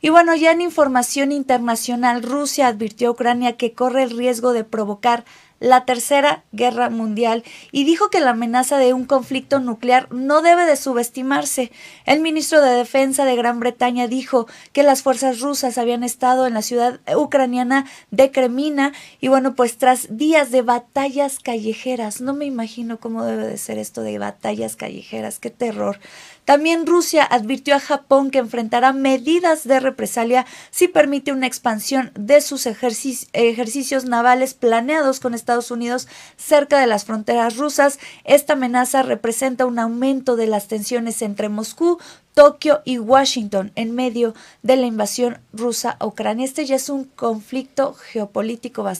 Y bueno, ya en información internacional, Rusia advirtió a Ucrania que corre el riesgo de provocar la Tercera Guerra Mundial y dijo que la amenaza de un conflicto nuclear no debe de subestimarse. El ministro de Defensa de Gran Bretaña dijo que las fuerzas rusas habían estado en la ciudad ucraniana de Kremina y bueno, pues tras días de batallas callejeras, no me imagino cómo debe de ser esto de batallas callejeras, qué terror. También Rusia advirtió a Japón que enfrentará medidas de represalia si permite una expansión de sus ejercicios navales planeados con Estados Estados Unidos cerca de las fronteras rusas. Esta amenaza representa un aumento de las tensiones entre Moscú, Tokio y Washington en medio de la invasión rusa a Ucrania. Este ya es un conflicto geopolítico bastante